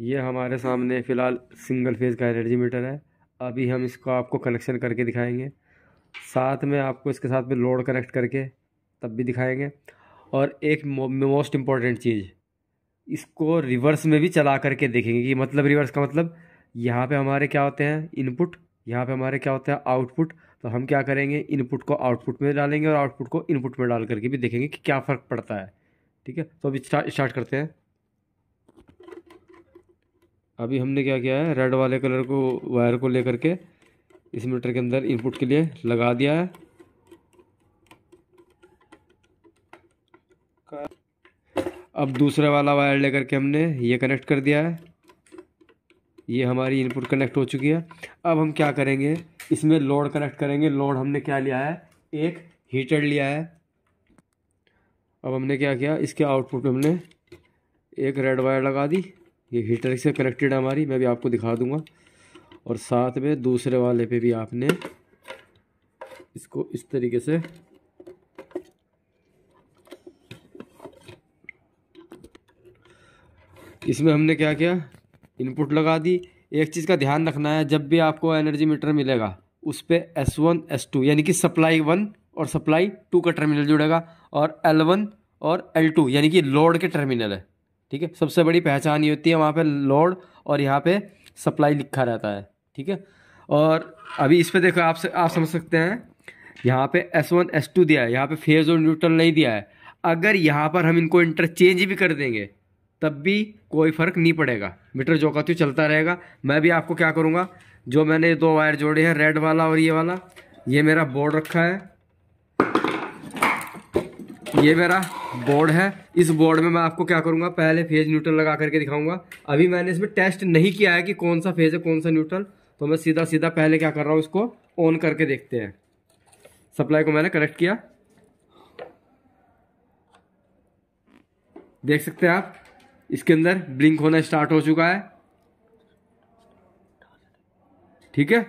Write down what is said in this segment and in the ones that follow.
ये हमारे सामने फ़िलहाल सिंगल फेज़ का एनर्जी मीटर है अभी हम इसको आपको कनेक्शन करके दिखाएंगे साथ में आपको इसके साथ में लोड कनेक्ट करके तब भी दिखाएंगे और एक मोस्ट इम्पॉर्टेंट चीज़ इसको रिवर्स में भी चला करके देखेंगे कि मतलब रिवर्स का मतलब यहाँ पे हमारे क्या होते हैं इनपुट यहाँ पे हमारे क्या होते हैं आउटपुट तो हम क्या करेंगे इनपुट को आउटपुट में डालेंगे और आउटपुट को इनपुट में डाल करके भी देखेंगे कि क्या फ़र्क पड़ता है ठीक है तो अभी स्टार्ट करते हैं अभी हमने क्या किया है रेड वाले कलर को वायर को लेकर के इस मीटर के अंदर इनपुट के लिए लगा दिया है अब दूसरा वाला वायर लेकर के हमने ये कनेक्ट कर दिया है ये हमारी इनपुट कनेक्ट हो चुकी है अब हम क्या करेंगे इसमें लोड कनेक्ट करेंगे लोड हमने क्या लिया है एक हीटर लिया है अब हमने क्या किया इसके आउटपुट में हमने एक रेड वायर लगा दी ये हीटर से कनेक्टेड है हमारी मैं भी आपको दिखा दूंगा और साथ में दूसरे वाले पे भी आपने इसको इस तरीके से इसमें हमने क्या किया इनपुट लगा दी एक चीज़ का ध्यान रखना है जब भी आपको एनर्जी मीटर मिलेगा उस पर एस वन एस टू यानी कि सप्लाई वन और सप्लाई टू का टर्मिनल जुड़ेगा और एल वन और एल टू यानी कि लोड के टर्मिनल है ठीक है सबसे बड़ी पहचान ये होती है वहाँ पे लोड और यहाँ पे सप्लाई लिखा रहता है ठीक है और अभी इस पर देखो आप आप समझ सकते हैं यहाँ पे एस वन एस टू दिया है यहाँ पे फेज और न्यूट्रल नहीं दिया है अगर यहाँ पर हम इनको इंटरचेंज भी कर देंगे तब भी कोई फ़र्क नहीं पड़ेगा मीटर जो कहती चलता रहेगा मैं भी आपको क्या करूँगा जो मैंने दो वायर जोड़े हैं रेड वाला और ये वाला ये मेरा बोर्ड रखा है ये मेरा बोर्ड है इस बोर्ड में मैं आपको क्या करूंगा पहले फेज न्यूट्रल लगा करके दिखाऊंगा अभी मैंने इसमें टेस्ट नहीं किया है कि कौन सा फेज है कौन सा न्यूट्रल तो मैं सीधा सीधा पहले क्या कर रहा हूँ इसको ऑन करके देखते हैं सप्लाई को मैंने कनेक्ट किया देख सकते हैं आप इसके अंदर ब्लिंक होना स्टार्ट हो चुका है ठीक है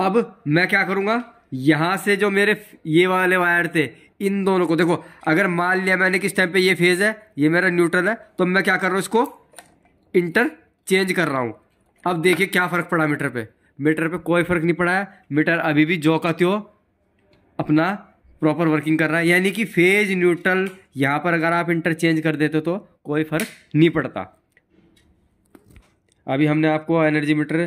अब मैं क्या करूंगा यहाँ से जो मेरे ये वाले वायर थे इन दोनों को देखो अगर मान लिया मैंने किस टाइम पे ये फेज़ है ये मेरा न्यूट्रल है तो मैं क्या कर रहा हूँ इसको इंटर चेंज कर रहा हूँ अब देखिए क्या फ़र्क पड़ा मीटर पे मीटर पे कोई फ़र्क नहीं पड़ा है मीटर अभी भी जो का त्यो अपना प्रॉपर वर्किंग कर रहा है यानी कि फेज न्यूट्रल यहाँ पर अगर आप इंटर चेंज कर देते तो कोई फ़र्क नहीं पड़ता अभी हमने आपको एनर्जी मीटर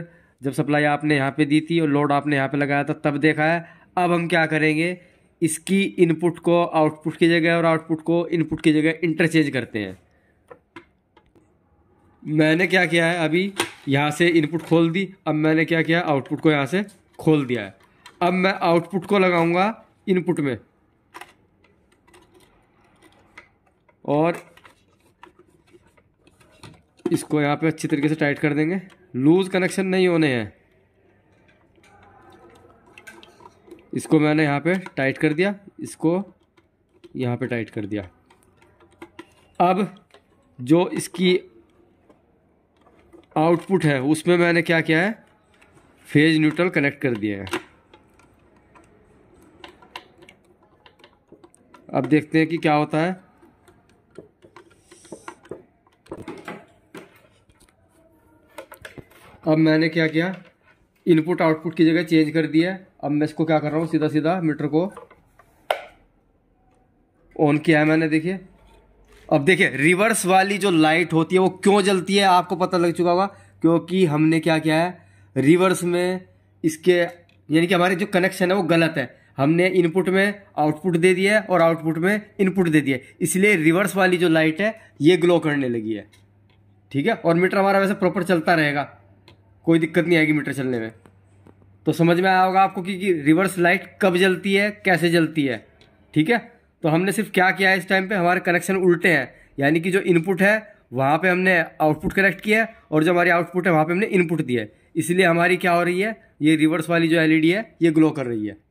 जब सप्लाई आपने यहाँ पे दी थी और लोड आपने यहाँ पे लगाया था तब देखा है अब हम क्या करेंगे इसकी इनपुट को आउटपुट की जगह और आउटपुट को इनपुट की जगह इंटरचेंज करते हैं मैंने क्या किया है अभी यहाँ से इनपुट खोल दी अब मैंने क्या किया आउटपुट को यहाँ से खोल दिया है अब मैं आउटपुट को लगाऊंगा इनपुट में और इसको यहाँ पे अच्छी तरीके से टाइट कर देंगे लूज़ कनेक्शन नहीं होने हैं इसको मैंने यहाँ पे टाइट कर दिया इसको यहाँ पे टाइट कर दिया अब जो इसकी आउटपुट है उसमें मैंने क्या किया है फेज न्यूट्रल कनेक्ट कर दिया है अब देखते हैं कि क्या होता है अब मैंने क्या किया इनपुट आउटपुट की जगह चेंज कर दिया अब मैं इसको क्या कर रहा हूँ सीधा सीधा मीटर को ऑन किया है मैंने देखिए अब देखिए रिवर्स वाली जो लाइट होती है वो क्यों जलती है आपको पता लग चुका होगा क्योंकि हमने क्या किया है रिवर्स में इसके यानी कि हमारे जो कनेक्शन है वो गलत है हमने इनपुट में आउटपुट दे दिया है और आउटपुट में इनपुट दे दिया इसलिए रिवर्स वाली जो लाइट है ये ग्लो करने लगी है ठीक है और मीटर हमारा वैसे प्रॉपर चलता रहेगा कोई दिक्कत नहीं आएगी मीटर चलने में तो समझ में आया होगा आपको कि, कि रिवर्स लाइट कब जलती है कैसे जलती है ठीक है तो हमने सिर्फ क्या किया है इस टाइम पे हमारे कनेक्शन उल्टे हैं यानी कि जो इनपुट है वहाँ पे हमने आउटपुट कनेक्ट किया है और जो हमारी आउटपुट है वहाँ पे हमने इनपुट दिया है इसलिए हमारी क्या हो रही है ये रिवर्स वाली जो एलईडी है ये ग्लो कर रही है